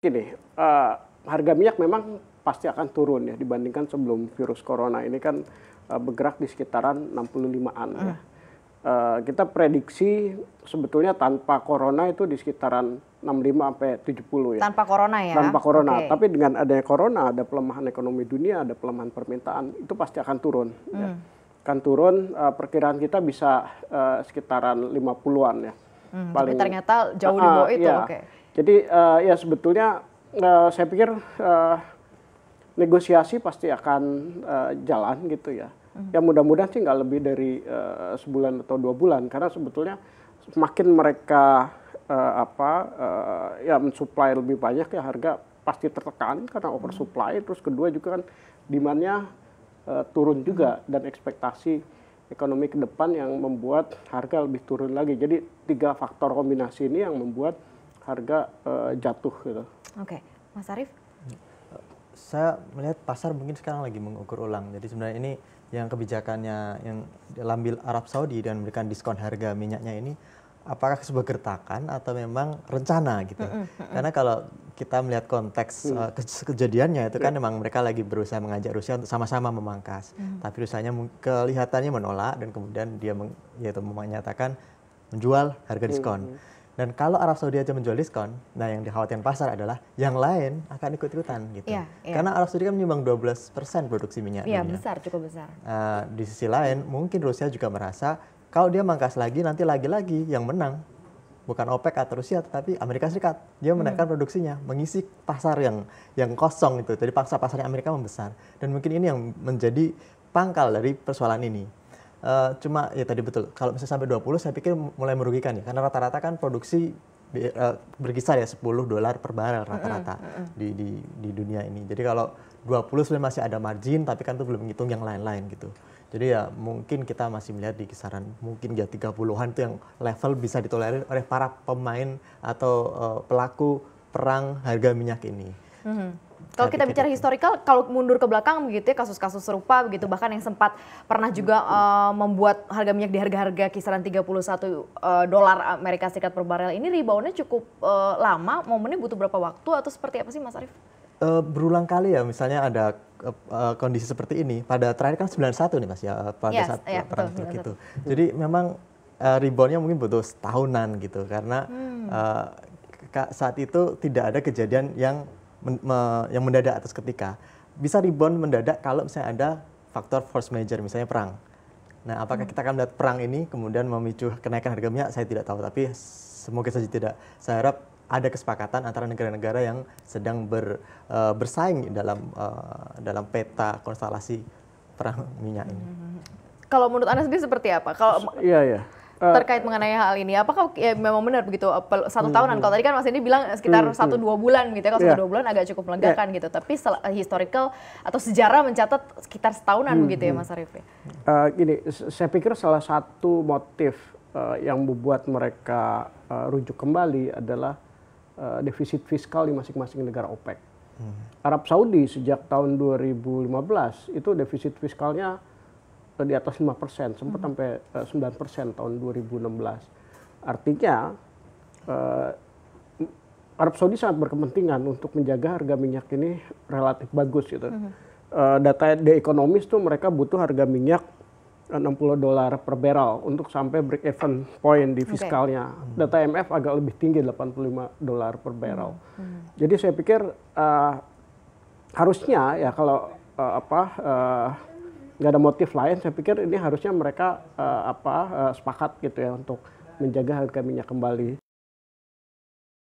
Gini, uh, harga minyak memang pasti akan turun ya dibandingkan sebelum virus corona ini kan uh, bergerak di sekitaran 65-an ya. hmm. ya. Uh, kita prediksi sebetulnya tanpa corona itu di sekitaran 65 sampai 70 ya. Tanpa corona ya. Tanpa corona, okay. tapi dengan adanya corona ada pelemahan ekonomi dunia, ada pelemahan permintaan, itu pasti akan turun ya. hmm. ya. Akan turun uh, perkiraan kita bisa uh, sekitaran 50-an ya. Hmm, paling tapi ternyata jauh di ah, bawah itu. ya. Oke. Okay. Jadi uh, ya sebetulnya uh, saya pikir uh, negosiasi pasti akan uh, jalan gitu ya. Hmm. Ya mudah-mudahan sih nggak lebih dari uh, sebulan atau dua bulan karena sebetulnya semakin mereka uh, apa uh, ya mensuplai lebih banyak ya harga pasti tertekan karena hmm. oversupply. Terus kedua juga kan demandnya uh, turun hmm. juga dan ekspektasi ekonomi ke depan yang membuat harga lebih turun lagi. Jadi tiga faktor kombinasi ini yang membuat harga uh, jatuh gitu. Oke, okay. Mas Arief? Saya melihat pasar mungkin sekarang lagi mengukur ulang. Jadi sebenarnya ini yang kebijakannya yang diambil Arab Saudi dan memberikan diskon harga minyaknya ini apakah sebuah gertakan atau memang rencana gitu. Karena kalau kita melihat konteks uh, kejadiannya itu kan ya. memang mereka lagi berusaha mengajak Rusia untuk sama-sama memangkas. Mm-hmm. Tapi rusanya kelihatannya menolak dan kemudian dia meng, yaitu menyatakan menjual harga diskon. Mm-hmm. Dan kalau Arab Saudi aja menjual diskon, nah yang dikhawatirkan pasar adalah yang lain akan ikut-ikutan gitu. Yeah, yeah. Karena Arab Saudi kan menyumbang 12% produksi minyak yeah, besar, cukup besar. Uh, di sisi lain, mungkin Rusia juga merasa kalau dia mangkas lagi, nanti lagi-lagi yang menang bukan OPEC atau Rusia tetapi Amerika Serikat dia menaikkan hmm. produksinya mengisi pasar yang yang kosong itu jadi paksa pasarnya Amerika membesar dan mungkin ini yang menjadi pangkal dari persoalan ini Eh, cuma ya tadi betul, kalau misalnya sampai 20 saya pikir mulai merugikan ya, karena rata-rata kan produksi uh, berkisar ya 10 dolar per barel rata-rata mm -hmm. di, di, di dunia ini. Jadi kalau 20 sebenarnya masih ada margin, tapi kan itu belum menghitung yang lain-lain gitu. Jadi ya mungkin kita masih melihat di kisaran mungkin ya 30-an itu yang level bisa ditolerir oleh para pemain atau uh, pelaku perang harga minyak ini. Mm -hmm. Kalau nah, kita gitu, bicara gitu. historical, kalau mundur ke belakang begitu ya kasus-kasus serupa begitu bahkan yang sempat pernah juga uh, membuat harga minyak di harga-harga kisaran 31 uh, eh, dolar Amerika Serikat per barel ini reboundnya cukup uh, lama, momennya butuh berapa waktu atau seperti apa sih Mas Arief? Uh, berulang kali ya misalnya ada uh, uh, kondisi seperti ini pada terakhir kan 91 nih Mas ya pada yes, saat yeah, perang betul, hmm. Jadi memang uh, reboundnya mungkin butuh setahunan gitu karena hmm. uh, saat itu tidak ada kejadian yang men, me, yang mendadak atas ketika Bisa rebound mendadak kalau misalnya ada faktor force major, misalnya perang. Nah, apakah hmm. kita akan melihat perang ini kemudian memicu kenaikan harga minyak? Saya tidak tahu, tapi semoga saja tidak. Saya harap ada kesepakatan antara negara-negara yang sedang ber, uh, bersaing dalam uh, dalam peta konstelasi perang minyak ini. Hmm. Kalau menurut Anda sendiri seperti apa? Kalau ya, ya uh, terkait mengenai hal ini. Apakah ya, memang benar begitu satu hmm. tahunan? Kalau tadi kan Mas ini bilang sekitar hmm, satu hmm. dua bulan gitu ya, kalau yeah. satu iya. dua bulan agak cukup iya. melegakan yeah. gitu. Tapi eh, historical atau sejarah mencatat sekitar setahunan uh, begitu ya Mas Arief. Uh, gini, saya pikir salah satu motif uh, yang membuat mereka uh, rujuk kembali adalah uh, defisit fiskal di masing-masing negara OPEC. Arab Saudi sejak tahun 2015 itu defisit fiskalnya di atas 5 persen, sempat hmm. sampai 9 eh, persen tahun 2016. Artinya uh, Arab Saudi sangat berkepentingan untuk menjaga harga minyak ini relatif bagus gitu. Hmm. Uh, data The Economist tuh mereka butuh harga minyak 60 dolar per barrel untuk sampai break even point di fiskalnya. Okay. Hmm. Data IMF agak lebih tinggi 85 dolar per barrel. Hmm. Hmm. Jadi saya pikir uh, harusnya ya kalau uh, apa uh, nggak ada motif lain saya pikir ini harusnya mereka eh, apa eh, sepakat gitu ya untuk menjaga harga minyak kembali